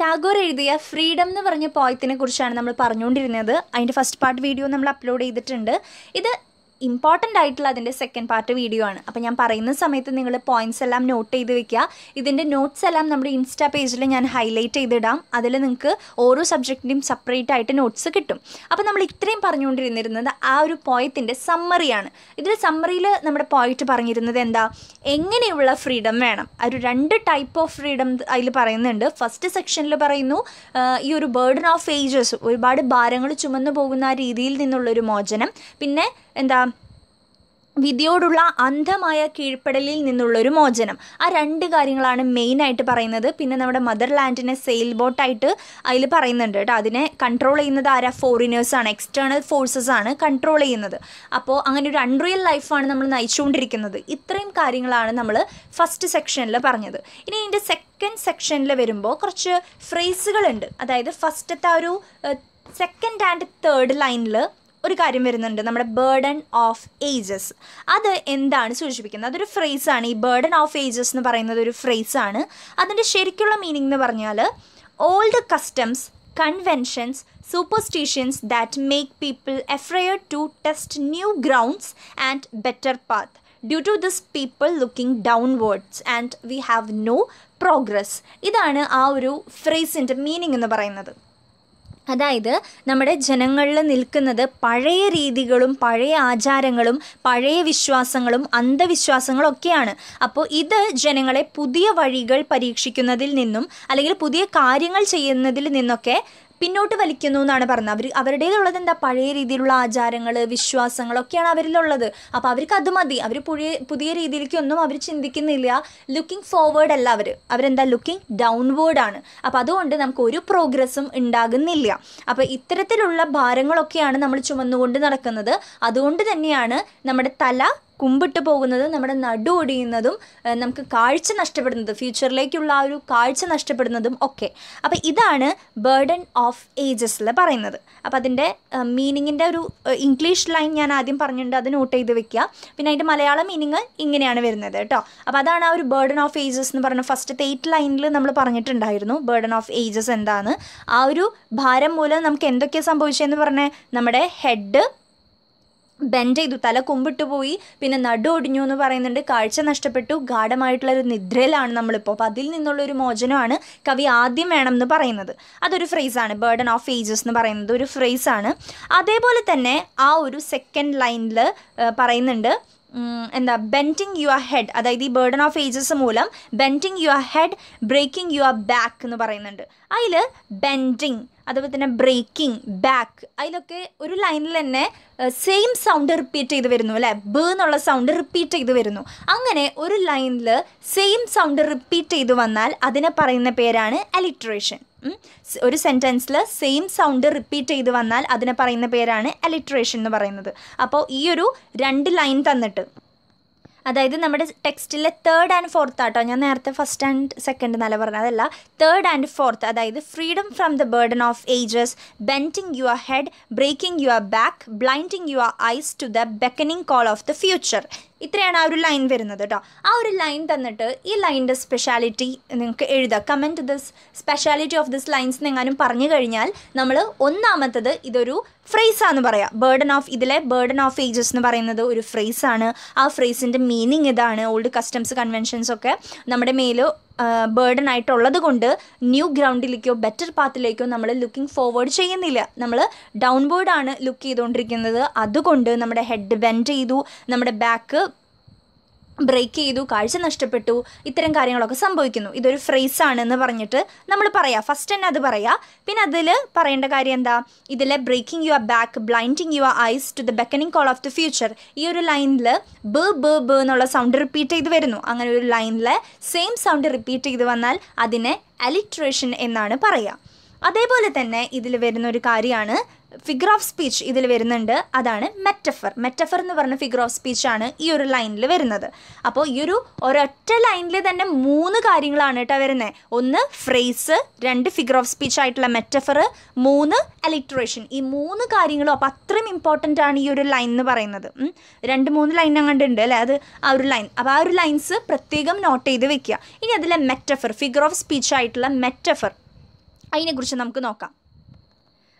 ടാഗോർ എഴുതിയ ഫ്രീഡം എന്ന് പറഞ്ഞ പോയത്തിനെ കുറിച്ചാണ് നമ്മൾ പറഞ്ഞുകൊണ്ടിരുന്നത് അതിൻ്റെ ഫസ്റ്റ് പാർട്ട് വീഡിയോ നമ്മൾ അപ്ലോഡ് ചെയ്തിട്ടുണ്ട് ഇത് ഇമ്പോർട്ടൻ്റ് ആയിട്ടുള്ള അതിൻ്റെ സെക്കൻഡ് പാർട്ട് വീഡിയോ ആണ് അപ്പോൾ ഞാൻ പറയുന്ന സമയത്ത് നിങ്ങൾ പോയിൻറ്റ്സ് എല്ലാം നോട്ട് ചെയ്ത് വെക്കുക ഇതിൻ്റെ നോട്ട്സ് എല്ലാം നമ്മുടെ ഇൻസ്റ്റാ പേജിൽ ഞാൻ ഹൈലൈറ്റ് ചെയ്തിടാം അതിൽ നിങ്ങൾക്ക് ഓരോ സബ്ജക്റ്റിൻ്റെയും സെപ്പറേറ്റ് ആയിട്ട് നോട്ട്സ് കിട്ടും അപ്പോൾ നമ്മൾ ഇത്രയും പറഞ്ഞുകൊണ്ടിരുന്നിരുന്നത് ആ ഒരു പോയത്തിൻ്റെ സമ്മറിയാണ് ഇതിൽ സമ്മറിയിൽ നമ്മുടെ പോയിറ്റ് പറഞ്ഞിരുന്നത് എന്താ എങ്ങനെയുള്ള ഫ്രീഡം വേണം ഒരു രണ്ട് ടൈപ്പ് ഓഫ് ഫ്രീഡം അതിൽ പറയുന്നുണ്ട് ഫസ്റ്റ് സെക്ഷനിൽ പറയുന്നു ഈ ഒരു ബേർഡൻ ഓഫ് ഏജസ് ഒരുപാട് ഭാരങ്ങൾ ചുമന്നു പോകുന്ന ആ രീതിയിൽ നിന്നുള്ളൊരു മോചനം പിന്നെ എന്താ വിധിയോടുള്ള അന്ധമായ കീഴ്പ്പെടലിൽ നിന്നുള്ളൊരു മോചനം ആ രണ്ട് കാര്യങ്ങളാണ് മെയിനായിട്ട് പറയുന്നത് പിന്നെ നമ്മുടെ മദർ ലാൻഡിനെ സെയിൽ ബോട്ടായിട്ട് അതിൽ പറയുന്നുണ്ട് കേട്ടോ അതിനെ കൺട്രോൾ ചെയ്യുന്നത് ആരാ ഫോറിനേഴ്സാണ് എക്സ്റ്റേണൽ ഫോഴ്സസ് ആണ് കൺട്രോൾ ചെയ്യുന്നത് അപ്പോൾ അങ്ങനെ ഒരു അൺറിയൽ ലൈഫാണ് നമ്മൾ നയിച്ചുകൊണ്ടിരിക്കുന്നത് ഇത്രയും കാര്യങ്ങളാണ് നമ്മൾ ഫസ്റ്റ് സെക്ഷനിൽ പറഞ്ഞത് ഇനി ഇതിൻ്റെ സെക്കൻഡ് സെക്ഷനിൽ വരുമ്പോൾ കുറച്ച് ഫ്രേസുകളുണ്ട് അതായത് ഫസ്റ്റത്തെ ഒരു സെക്കൻഡ് ആൻഡ് തേർഡ് ലൈനിൽ ഒരു കാര്യം വരുന്നുണ്ട് നമ്മുടെ ബേർഡൻ ഓഫ് ഏജസ് അത് എന്താണ് സൂചിപ്പിക്കുന്നത് അതൊരു ഫ്രേസ് ആണ് ഈ ബേർഡൻ ഓഫ് ഏജസ് എന്ന് പറയുന്നത് ഒരു ഫ്രേസ് ആണ് അതിൻ്റെ ശരിക്കുള്ള മീനിങ് എന്ന് പറഞ്ഞാൽ old customs conventions superstitions that make people afraid to test new grounds and better path due to this people looking downwards and we have no progress ഇതാണ് ആ ഒരു ഫ്രേസിൻ്റെ മീനിങ് എന്ന് പറയുന്നത് അതായത് നമ്മുടെ ജനങ്ങളിൽ നിൽക്കുന്നത് പഴയ രീതികളും പഴയ ആചാരങ്ങളും പഴയ വിശ്വാസങ്ങളും അന്ധവിശ്വാസങ്ങളും ഒക്കെയാണ് അപ്പോൾ ഇത് ജനങ്ങളെ പുതിയ വഴികൾ പരീക്ഷിക്കുന്നതിൽ നിന്നും അല്ലെങ്കിൽ പുതിയ കാര്യങ്ങൾ ചെയ്യുന്നതിൽ നിന്നൊക്കെ പിന്നോട്ട് വലിക്കുന്നു എന്നാണ് പറഞ്ഞത് അവർ അവരുടേതുള്ളത് എന്താ പഴയ രീതിയിലുള്ള ആചാരങ്ങൾ വിശ്വാസങ്ങളൊക്കെയാണ് അവരിലുള്ളത് അപ്പോൾ അവർക്ക് അത് മതി അവർ പുതിയ പുതിയ രീതിയിലേക്കൊന്നും അവർ ചിന്തിക്കുന്നില്ല ലുക്കിംഗ് ഫോർവേഡ് അല്ല അവർ അവരെന്താ ലുക്കിംഗ് ഡൗൺവേർഡ് ആണ് അപ്പോൾ അതുകൊണ്ട് നമുക്ക് ഒരു പ്രോഗ്രസ്സും ഉണ്ടാകുന്നില്ല അപ്പോൾ ഇത്തരത്തിലുള്ള ഭാരങ്ങളൊക്കെയാണ് നമ്മൾ ചുമന്നുകൊണ്ട് നടക്കുന്നത് അതുകൊണ്ട് തന്നെയാണ് നമ്മുടെ തല കുമ്പിട്ട് പോകുന്നത് നമ്മുടെ നടു ഒടിയുന്നതും നമുക്ക് കാഴ്ച നഷ്ടപ്പെടുന്നത് ഫ്യൂച്ചറിലേക്കുള്ള ആ ഒരു കാഴ്ച നഷ്ടപ്പെടുന്നതും ഒക്കെ അപ്പോൾ ഇതാണ് ബേർഡൻ ഓഫ് ഏജസിൽ പറയുന്നത് അപ്പോൾ അതിൻ്റെ മീനിങ്ങിൻ്റെ ഒരു ഇംഗ്ലീഷ് ലൈൻ ഞാൻ ആദ്യം പറഞ്ഞിട്ടുണ്ട് അത് നോട്ട് ചെയ്ത് വെക്കുക പിന്നെ അതിൻ്റെ മലയാള മീനിങ് ഇങ്ങനെയാണ് വരുന്നത് കേട്ടോ അപ്പോൾ അതാണ് ആ ഒരു ബേർഡൻ ഓഫ് ഏജസ് എന്ന് പറഞ്ഞ ഫസ്റ്റത്തെ എയ്റ്റ് ലൈനിൽ നമ്മൾ പറഞ്ഞിട്ടുണ്ടായിരുന്നു ബേർഡൻ ഓഫ് ഏജസ് എന്താണ് ആ ഒരു ഭാരം മൂലം നമുക്ക് എന്തൊക്കെയാണ് സംഭവിച്ചതെന്ന് പറഞ്ഞാൽ നമ്മുടെ ഹെഡ് ബെൻഡ് ചെയ്തു തല കുമ്പിട്ട് പോയി പിന്നെ നടു ഒടിഞ്ഞു എന്ന് പറയുന്നുണ്ട് കാഴ്ച നഷ്ടപ്പെട്ടു ഗാഠമായിട്ടുള്ള ഒരു നിദ്രയിലാണ് നമ്മളിപ്പോൾ അപ്പോൾ അതിൽ നിന്നുള്ള ഒരു മോചനമാണ് കവി ആദ്യം വേണം എന്ന് പറയുന്നത് അതൊരു ഫ്രേസാണ് ബേർഡൻ ഓഫ് ഏജസ് എന്ന് പറയുന്നത് ഒരു ഫ്രേസാണ് അതേപോലെ തന്നെ ആ ഒരു സെക്കൻഡ് ലൈനിൽ പറയുന്നുണ്ട് എന്താ ബെൻറ്റിങ് യുവർ ഹെഡ് അതായത് ഈ ബേർഡൺ ഓഫ് ഏജസ് മൂലം bending your head breaking your back എന്ന് പറയുന്നുണ്ട് അതിൽ ബെൻറ്റിങ് അതുപോലെ തന്നെ ബ്രേക്കിംഗ് ബാക്ക് അതിലൊക്കെ ഒരു ലൈനിൽ തന്നെ സെയിം സൗണ്ട് റിപ്പീറ്റ് ചെയ്ത് വരുന്നു അല്ലേ ബേ എന്നുള്ള സൗണ്ട് റിപ്പീറ്റ് ചെയ്ത് വരുന്നു അങ്ങനെ ഒരു ലൈനിൽ സെയിം സൗണ്ട് റിപ്പീറ്റ് ചെയ്ത് വന്നാൽ അതിനെ പറയുന്ന പേരാണ് അലിട്രേഷൻ ഒരു സെൻറ്റൻസിൽ സെയിം സൗണ്ട് റിപ്പീറ്റ് ചെയ്ത് വന്നാൽ അതിനെ പറയുന്ന പേരാണ് എലിട്രേഷൻ എന്ന് പറയുന്നത് അപ്പോൾ ഈ ഒരു രണ്ട് ലൈൻ തന്നിട്ട് അതായത് നമ്മുടെ ടെക്സ്റ്റിലെ തേർഡ് ആൻഡ് ഫോർത്ത് ആട്ടോ ഞാൻ നേരത്തെ ഫസ്റ്റ് ആൻഡ് സെക്കൻഡ് എന്നല്ല പറഞ്ഞത് അതല്ല തേർഡ് ആൻഡ് ഫോർത്ത് അതായത് freedom from the burden of ages bending your head breaking your back blinding your eyes to the beckoning call of the future ഇത്രയാണ് ആ ഒരു ലൈൻ വരുന്നത് കേട്ടോ ആ ഒരു ലൈൻ തന്നിട്ട് ഈ ലൈൻ്റെ സ്പെഷ്യാലിറ്റി നിങ്ങൾക്ക് എഴുതുക comment this speciality of this lines എങ്ങാനും പറഞ്ഞു കഴിഞ്ഞാൽ നമ്മൾ ഒന്നാമത്തത് ഇതൊരു ഫ്രേസാന്ന് പറയാം ബേർഡൻ ഓഫ് ഇതിലെ ബേർഡൻ ഓഫ് ഏജസ് എന്ന് പറയുന്നത് ഒരു ഫ്രേസാണ് ആ ഫ്രേസിൻ്റെ മീനിങ് ഇതാണ് ഓൾഡ് കസ്റ്റംസ് കൺവെൻഷൻസ് ഒക്കെ നമ്മുടെ മേൽ ബേർഡൻ ആയിട്ടുള്ളത് കൊണ്ട് ന്യൂ ഗ്രൗണ്ടിലേക്കോ ബെറ്റർ പാത്തിലേക്കോ നമ്മൾ ലുക്കിംഗ് ഫോർവേഡ് ചെയ്യുന്നില്ല നമ്മൾ ഡൗൺ ബോർഡാണ് ലുക്ക് ചെയ്തുകൊണ്ടിരിക്കുന്നത് അതുകൊണ്ട് നമ്മുടെ ഹെഡ് ബെൻഡ് ചെയ്തു നമ്മുടെ ബാക്ക് ബ്രേക്ക് ചെയ്തു കാഴ്ച നഷ്ടപ്പെട്ടു ഇത്തരം കാര്യങ്ങളൊക്കെ സംഭവിക്കുന്നു ഇതൊരു ഫ്രേസ് ആണെന്ന് പറഞ്ഞിട്ട് നമ്മൾ പറയാം ഫസ്റ്റ് തന്നെ അത് പറയാം പിന്നെ അതിൽ പറയേണ്ട കാര്യം എന്താ ഇതിലെ breaking your back blinding your eyes to the beckoning call of the future ഈ ഒരു ലൈനിൽ ബ് ബ് ബ് എന്നുള്ള സൗണ്ട് റിപ്പീറ്റ് ചെയ്ത് വരുന്നു അങ്ങനെ ഒരു ലൈനിൽ സെയിം സൗണ്ട് റിപ്പീറ്റ് ചെയ്ത് വന്നാൽ അതിനെ അലിട്രേഷൻ എന്നാണ് പറയുക അതേപോലെ തന്നെ ഇതിൽ വരുന്ന ഒരു കാര്യമാണ് ഫിഗർ ഓഫ് സ്പീച്ച് ഇതിൽ വരുന്നുണ്ട് അതാണ് മെറ്റഫർ മെറ്റഫർ എന്ന് പറഞ്ഞ ഫിഗർ ഓഫ് സ്പീച്ചാണ് ഈ ഒരു ലൈനിൽ വരുന്നത് അപ്പോൾ ഈ ഒരു ഒരൊറ്റ ലൈനിൽ തന്നെ മൂന്ന് കാര്യങ്ങളാണ് കേട്ടോ വരുന്നത് ഒന്ന് ഫ്രേസ് രണ്ട് ഫിഗർ ഓഫ് സ്പീച്ച് ആയിട്ടുള്ള മെറ്റഫർ മൂന്ന് അലിറ്ററേഷൻ ഈ മൂന്ന് കാര്യങ്ങളും അപ്പോൾ അത്രയും ഇമ്പോർട്ടൻ്റ് ആണ് ഈ ഒരു ലൈൻ എന്ന് പറയുന്നത് രണ്ട് മൂന്ന് ലൈൻ അങ്ങോട്ട് ഉണ്ട് അല്ലേ അത് ആ ഒരു ലൈൻ അപ്പോൾ ആ ഒരു ലൈൻസ് പ്രത്യേകം നോട്ട് ചെയ്ത് വെക്കുക ഇനി അതിലെ മെറ്റഫർ ഫിഗർ ഓഫ് സ്പീച്ച് ആയിട്ടുള്ള മെറ്റഫർ അതിനെക്കുറിച്ച് നമുക്ക് നോക്കാം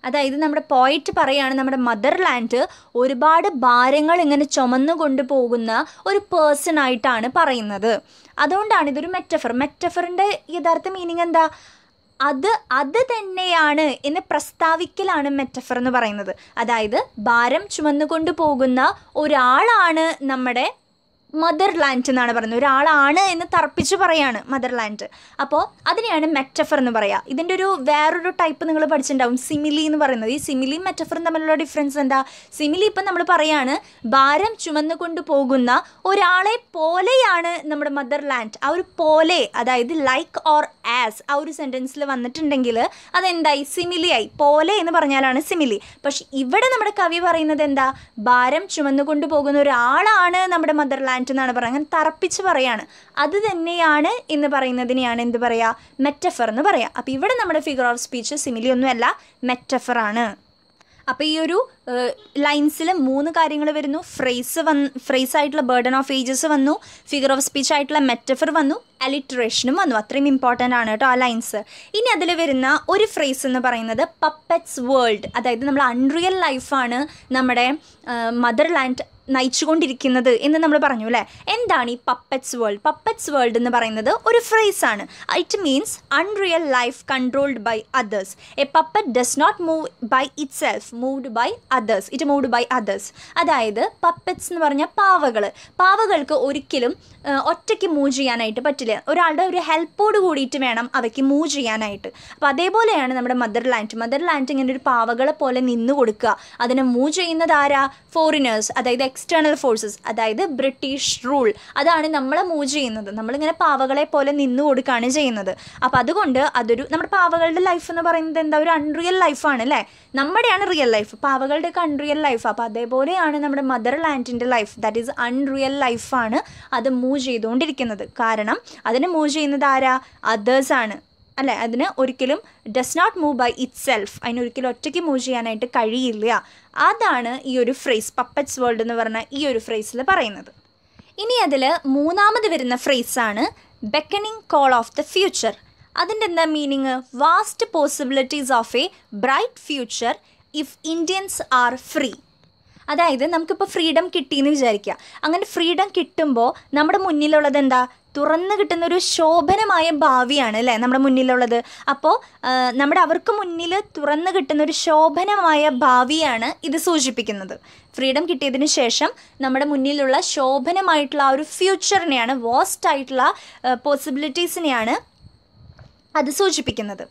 അതായത് നമ്മുടെ പോയിറ്റ് പറയുകയാണ് നമ്മുടെ മദർ ലാൻഡ് ഒരുപാട് ഭാരങ്ങൾ ഇങ്ങനെ ചുമന്നു കൊണ്ടുപോകുന്ന ഒരു പേഴ്സൺ ആയിട്ടാണ് പറയുന്നത് അതുകൊണ്ടാണ് ഇതൊരു മെറ്റഫർ മെറ്റഫറിൻ്റെ യഥാർത്ഥ മീനിങ് എന്താ അത് അത് തന്നെയാണ് എന്ന് പ്രസ്താവിക്കലാണ് മെറ്റഫർ എന്ന് പറയുന്നത് അതായത് ഭാരം ചുമന്നുകൊണ്ട് പോകുന്ന ഒരാളാണ് നമ്മുടെ മദർലാൻഡ് എന്നാണ് പറയുന്നത് ഒരാളാണ് എന്ന് തർപ്പിച്ച് പറയാണ് മദർലാൻഡ് അപ്പോൾ അതിനെയാണ് മെറ്റഫർ എന്ന് പറയുക ഇതിൻ്റെ ഒരു വേറൊരു ടൈപ്പ് നിങ്ങൾ പഠിച്ചിട്ടുണ്ടാവും സിമിലി എന്ന് പറയുന്നത് ഈ സിമിലിയും മെറ്റഫറും തമ്മിലുള്ള ഡിഫറൻസ് എന്താ സിമിലി ഇപ്പം നമ്മൾ പറയാണ് ഭാരം ചുമന്നു കൊണ്ട് പോകുന്ന ഒരാളെ പോലെയാണ് നമ്മുടെ മദർലാൻഡ് ആ ഒരു പോലെ അതായത് ലൈക്ക് ഓർ ആസ് ആ ഒരു സെൻറ്റൻസിൽ വന്നിട്ടുണ്ടെങ്കിൽ അതെന്തായി സിമിലിയായി പോലെ എന്ന് പറഞ്ഞാലാണ് സിമിലി പക്ഷെ ഇവിടെ നമ്മുടെ കവി പറയുന്നത് എന്താ ഭാരം ചുമന്നു കൊണ്ട് പോകുന്ന ഒരാളാണ് നമ്മുടെ ലാൻഡ് പ്ലാന്റ് എന്നാണ് പറയുക അങ്ങനെ തറപ്പിച്ച് പറയാണ് അത് തന്നെയാണ് എന്ന് പറയുന്നതിനെയാണ് എന്ത് പറയുക മെറ്റഫർ എന്ന് പറയുക അപ്പോൾ ഇവിടെ നമ്മുടെ ഫിഗർ ഓഫ് സ്പീച്ച് സിമിലിയൊന്നുമല്ല മെറ്റഫറാണ് അപ്പോൾ ഈ ഒരു ലൈൻസിൽ മൂന്ന് കാര്യങ്ങൾ വരുന്നു ഫ്രേസ് വന്ന് ഫ്രേസ് ആയിട്ടുള്ള ബേർഡൺ ഓഫ് ഏജസ് വന്നു ഫിഗർ ഓഫ് സ്പീച്ച് ആയിട്ടുള്ള മെറ്റഫർ വന്നു അലിറ്ററേഷനും വന്നു അത്രയും ഇമ്പോർട്ടൻ്റ് ആണ് കേട്ടോ ആ ലൈൻസ് ഇനി അതിൽ വരുന്ന ഒരു ഫ്രേസ് എന്ന് പറയുന്നത് പപ്പറ്റ്സ് വേൾഡ് അതായത് നമ്മൾ അൺറിയൽ ലൈഫാണ് നമ്മുടെ മദർ ലാൻഡ് നയിച്ചുകൊണ്ടിരിക്കുന്നത് എന്ന് നമ്മൾ പറഞ്ഞു അല്ലേ എന്താണ് ഈ പപ്പറ്റ്സ് വേൾഡ് പപ്പറ്റ്സ് വേൾഡ് എന്ന് പറയുന്നത് ഒരു ഫ്രേസ് ആണ് it means unreal life controlled by others a puppet does not move by itself moved by others it moved by others അതായത് പപ്പറ്റ്സ് എന്ന് പറഞ്ഞാൽ പാവകൾ പാവകൾക്ക് ഒരിക്കലും ഒറ്റയ്ക്ക് മൂവ് ചെയ്യാനായിട്ട് പറ്റില്ല ഒരാളുടെ ഒരു ഹെൽപ്പോട് കൂടിയിട്ട് വേണം അവയ്ക്ക് മൂവ് ചെയ്യാനായിട്ട് അപ്പോൾ അതേപോലെയാണ് നമ്മുടെ മദർലാൻഡ് ലാൻഡ് ഇങ്ങനെ ഒരു പാവകളെ പോലെ നിന്ന് കൊടുക്കുക അതിനെ മൂവ് ചെയ്യുന്നതാരാ ഫോറിനേഴ്സ് അതായത് എക്സ്റ്റേണൽ ഫോഴ്സസ് അതായത് ബ്രിട്ടീഷ് റൂൾ അതാണ് നമ്മളെ മൂവ് ചെയ്യുന്നത് നമ്മളിങ്ങനെ പാവകളെ പോലെ നിന്ന് കൊടുക്കുകയാണ് ചെയ്യുന്നത് അപ്പോൾ അതുകൊണ്ട് അതൊരു നമ്മുടെ പാവകളുടെ ലൈഫ് എന്ന് പറയുന്നത് എന്താ ഒരു അൺറിയൽ ലൈഫാണ് അല്ലേ നമ്മുടെയാണ് റിയൽ ലൈഫ് പാവകളുടെയൊക്കെ അൺറിയൽ ലൈഫ് അപ്പോൾ അതേപോലെയാണ് നമ്മുടെ മദർ ലാൻഡിൻ്റെ ലൈഫ് ദാറ്റ് ഈസ് അൺറിയൽ ലൈഫാണ് അത് മൂവ് ചെയ്തുകൊണ്ടിരിക്കുന്നത് കാരണം അതിനെ മൂവ് ചെയ്യുന്നത് ആരാ അതേഴ്സാണ് അല്ലെ അതിന് ഒരിക്കലും does not move by itself അതിനൊരിക്കലും ഒറ്റയ്ക്ക് മൂവ് ചെയ്യാനായിട്ട് കഴിയില്ല അതാണ് ഈ ഒരു ഫ്രേസ് പപ്പറ്റ്സ് വേൾഡ് എന്ന് പറഞ്ഞ ഈ ഒരു ഫ്രേസിൽ പറയുന്നത് ഇനി അതിൽ മൂന്നാമത് വരുന്ന ഫ്രേസാണ് beckoning call of the future അതിൻ്റെ എന്താ meaning vast possibilities of a bright future if Indians are free അതായത് നമുക്കിപ്പോൾ ഫ്രീഡം കിട്ടിയെന്ന് വിചാരിക്കുക അങ്ങനെ ഫ്രീഡം കിട്ടുമ്പോൾ നമ്മുടെ മുന്നിലുള്ളത് എന്താ തുറന്നു കിട്ടുന്ന ഒരു ശോഭനമായ ഭാവിയാണ് അല്ലേ നമ്മുടെ മുന്നിലുള്ളത് അപ്പോൾ നമ്മുടെ അവർക്ക് മുന്നിൽ തുറന്നു കിട്ടുന്ന ഒരു ശോഭനമായ ഭാവിയാണ് ഇത് സൂചിപ്പിക്കുന്നത് ഫ്രീഡം കിട്ടിയതിന് ശേഷം നമ്മുടെ മുന്നിലുള്ള ശോഭനമായിട്ടുള്ള ആ ഒരു ഫ്യൂച്ചറിനെയാണ് വേസ്റ്റ് ആയിട്ടുള്ള പോസിബിലിറ്റീസിനെയാണ് അത് സൂചിപ്പിക്കുന്നത്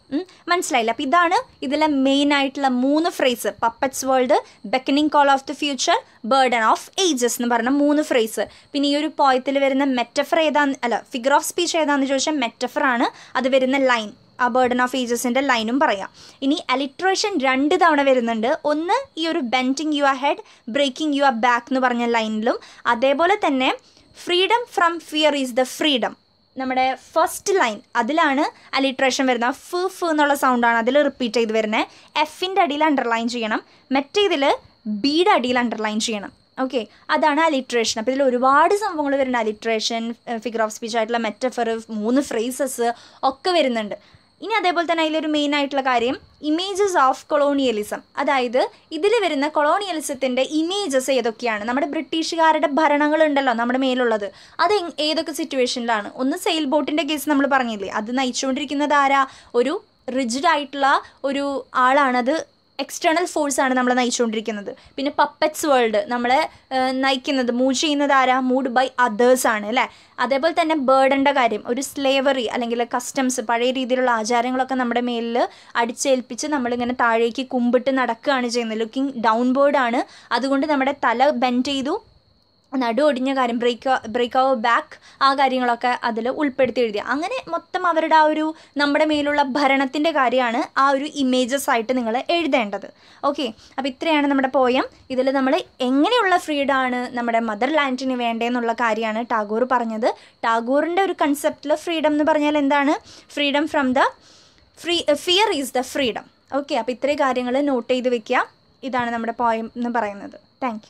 മനസ്സിലായില്ല അപ്പം ഇതാണ് ഇതിലെ മെയിൻ ആയിട്ടുള്ള മൂന്ന് phrase puppets world beckoning call of the future burden of ages എന്ന് പറഞ്ഞ മൂന്ന് ഫ്രേസ് പിന്നെ ഈ ഒരു പോയത്തിൽ വരുന്ന മെറ്റഫർ ഏതാന്ന് അല്ല ഫിഗർ ഓഫ് സ്പീച്ച് ഏതാണെന്ന് ചോദിച്ചാൽ മെറ്റഫർ ആണ് അത് വരുന്ന ലൈൻ ആ ബേർഡൻ ഓഫ് ഏജസിൻ്റെ ലൈനും പറയാം ഇനി അലിട്രേഷൻ രണ്ട് തവണ വരുന്നുണ്ട് ഒന്ന് ഈ ഒരു bending your head breaking your back എന്ന് പറഞ്ഞ ലൈനിലും അതേപോലെ തന്നെ freedom from fear is the freedom നമ്മുടെ ഫസ്റ്റ് ലൈൻ അതിലാണ് അലിട്രേഷൻ വരുന്നത് ഫ് ഫ് എന്നുള്ള സൗണ്ടാണ് അതിൽ റിപ്പീറ്റ് ചെയ്ത് വരുന്നത് എഫിൻ്റെ അടിയിൽ അണ്ടർലൈൻ ചെയ്യണം മറ്റേതിൽ ബിയുടെ അടിയിൽ അണ്ടർലൈൻ ചെയ്യണം ഓക്കെ അതാണ് അലിട്രേഷൻ അപ്പോൾ ഇതിൽ ഒരുപാട് സംഭവങ്ങൾ വരുന്നുണ്ട് അലിട്രേഷൻ ഫിഗർ ഓഫ് സ്പീച്ച് ആയിട്ടുള്ള മെറ്റഫർ മൂന്ന് ഫ്രേസസ് ഒക്കെ വരുന്നുണ്ട് ഇനി അതേപോലെ തന്നെ അതിലൊരു മെയിൻ ആയിട്ടുള്ള കാര്യം ഇമേജസ് ഓഫ് കൊളോണിയലിസം അതായത് ഇതിൽ വരുന്ന കൊളോണിയലിസത്തിൻ്റെ ഇമേജസ് ഏതൊക്കെയാണ് നമ്മുടെ ബ്രിട്ടീഷുകാരുടെ ഭരണങ്ങളുണ്ടല്ലോ നമ്മുടെ മേലുള്ളത് അത് ഏതൊക്കെ സിറ്റുവേഷനിലാണ് ഒന്ന് സെയിൽ ബോട്ടിൻ്റെ കേസ് നമ്മൾ പറഞ്ഞില്ലേ അത് നയിച്ചുകൊണ്ടിരിക്കുന്നത് ആരാ ഒരു റിജിഡ് ആയിട്ടുള്ള ഒരു ആളാണത് എക്സ്റ്റേണൽ ഫോഴ്സ് ആണ് നമ്മളെ നയിച്ചുകൊണ്ടിരിക്കുന്നത് പിന്നെ പപ്പറ്റ്സ് വേൾഡ് നമ്മളെ നയിക്കുന്നത് മൂവ് ചെയ്യുന്നത് ആരാ മൂഡ് ബൈ അതേഴ്സ് ആണ് അല്ലേ അതേപോലെ തന്നെ ബേർഡൻ്റെ കാര്യം ഒരു സ്ലേവറി അല്ലെങ്കിൽ കസ്റ്റംസ് പഴയ രീതിയിലുള്ള ആചാരങ്ങളൊക്കെ നമ്മുടെ മേലിൽ അടിച്ചേൽപ്പിച്ച് നമ്മളിങ്ങനെ താഴേക്ക് കുമ്പിട്ട് നടക്കുകയാണ് ചെയ്യുന്നത് ലുക്കിംഗ് ആണ് അതുകൊണ്ട് നമ്മുടെ തല ബെൻഡ് ചെയ്തു നടു ഒടിഞ്ഞ കാര്യം ബ്രേക്ക് ബ്രേക്ക് അവർ ബാക്ക് ആ കാര്യങ്ങളൊക്കെ അതിൽ ഉൾപ്പെടുത്തി എഴുതി അങ്ങനെ മൊത്തം അവരുടെ ആ ഒരു നമ്മുടെ മേലുള്ള ഭരണത്തിൻ്റെ കാര്യമാണ് ആ ഒരു ഇമേജസ് ആയിട്ട് നിങ്ങൾ എഴുതേണ്ടത് ഓക്കെ അപ്പോൾ ഇത്രയാണ് നമ്മുടെ പോയം ഇതിൽ നമ്മൾ എങ്ങനെയുള്ള ഫ്രീഡമാണ് നമ്മുടെ മദർ ലാൻഡിന് വേണ്ടതെന്നുള്ള കാര്യമാണ് ടാഗോർ പറഞ്ഞത് ടാഗോറിൻ്റെ ഒരു കൺസെപ്റ്റിൽ ഫ്രീഡം എന്ന് പറഞ്ഞാൽ എന്താണ് freedom from the free fear is the freedom okay അപ്പോൾ ഇത്രയും കാര്യങ്ങൾ നോട്ട് ചെയ്ത് വെക്കുക ഇതാണ് നമ്മുടെ പോയം എന്ന് പറയുന്നത് താങ്ക്